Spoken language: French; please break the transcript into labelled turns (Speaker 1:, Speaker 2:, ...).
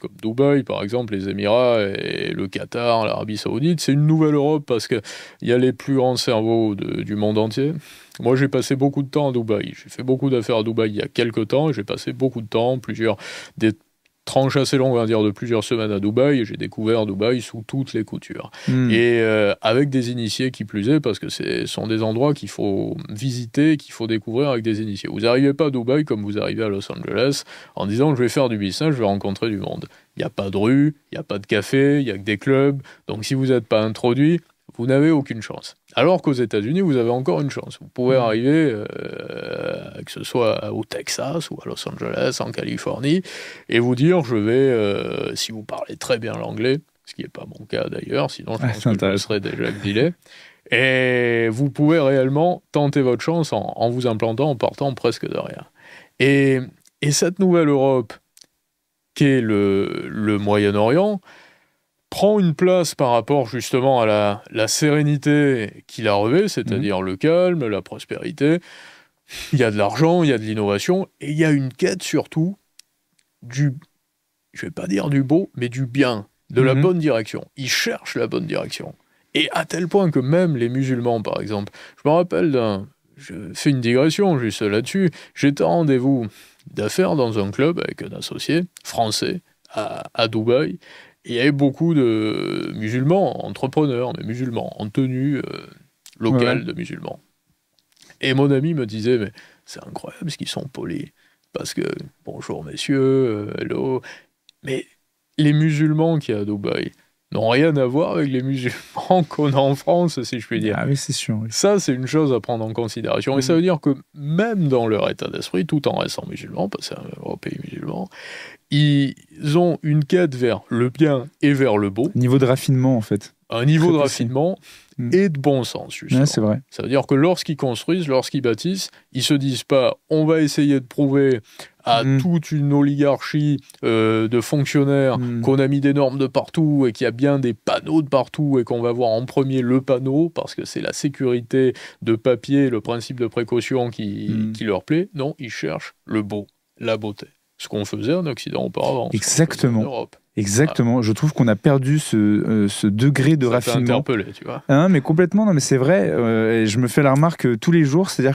Speaker 1: comme Dubaï, par exemple, les Émirats et le Qatar, l'Arabie Saoudite. C'est une nouvelle Europe parce qu'il y a les plus grands cerveaux du monde entier. Moi, j'ai passé beaucoup de temps à Dubaï. J'ai fait beaucoup d'affaires à Dubaï il y a quelques temps. J'ai passé beaucoup de temps, plusieurs, des tranche assez longue, on va dire, de plusieurs semaines à Dubaï, j'ai découvert Dubaï sous toutes les coutures. Hmm. Et euh, avec des initiés qui plus est, parce que ce sont des endroits qu'il faut visiter, qu'il faut découvrir avec des initiés. Vous n'arrivez pas à Dubaï comme vous arrivez à Los Angeles en disant je vais faire du business, je vais rencontrer du monde. Il n'y a pas de rue, il n'y a pas de café, il n'y a que des clubs. Donc si vous n'êtes pas introduit, vous n'avez aucune chance. Alors qu'aux États-Unis, vous avez encore une chance. Vous pouvez hmm. arriver, euh, que ce soit au Texas ou à Los Angeles, en Californie, et vous dire, je vais, euh, si vous parlez très bien l'anglais, ce qui n'est pas mon cas d'ailleurs, sinon je que serais déjà exilé, et vous pouvez réellement tenter votre chance en, vous implantant, en partant presque de rien. Et, cette nouvelle Europe, qu'est le Moyen-Orient, prend une place par rapport justement à la, la sérénité qu'il a rêvé, c'est-à-dire mhm. le calme, la prospérité. Il y a de l'argent, il y a de l'innovation, et il y a une quête surtout du, je vais pas dire du beau, mais du bien, de la mhm. bonne direction. Il cherche la bonne direction. Et à tel point que même les musulmans, par exemple, je me rappelle je fais une digression juste là-dessus, j'étais en rendez-vous d'affaires dans un club avec un associé français à, à Dubaï, il y avait beaucoup de musulmans, entrepreneurs, mais musulmans, en tenue euh, locale de musulmans. Et mon ami me disait, mais c'est incroyable ce qu'ils sont polis. Parce que, bonjour messieurs, euh, hello. Mais les musulmans qui y a à Dubaï, n'ont rien à voir avec les musulmans qu'on a en France, si je puis dire. Ah oui, c'est sûr. Ça, c'est une chose à prendre en considération. Et ça mm. veut dire que même dans leur état d'esprit, tout en restant musulmans, parce que c'est un pays musulman, ils ont une quête vers le bien et vers le beau. Niveau de raffinement, en fait. Un niveau de raffinement mm. et de bon sens, justement. c'est vrai. Ça veut dire que lorsqu'ils construisent, lorsqu'ils bâtissent, ils se disent pas « on va essayer de prouver à mm. toute une oligarchie euh, de fonctionnaires mm. qu'on a mis des normes de partout et qu'il y a bien des panneaux de partout et qu'on va voir en premier le panneau parce que c'est la sécurité de papier, le principe de précaution qui, mm. leur plaît. Non, ils cherchent le beau, la beauté. Ce qu'on faisait en Occident auparavant. Exactement. Exactement. Je trouve qu'on a perdu ce, euh, ce degré de Ça tu vois. Hein, mais complètement. Non, mais c'est vrai. Euh, je me fais la remarque tous les jours. C'est-à-dire.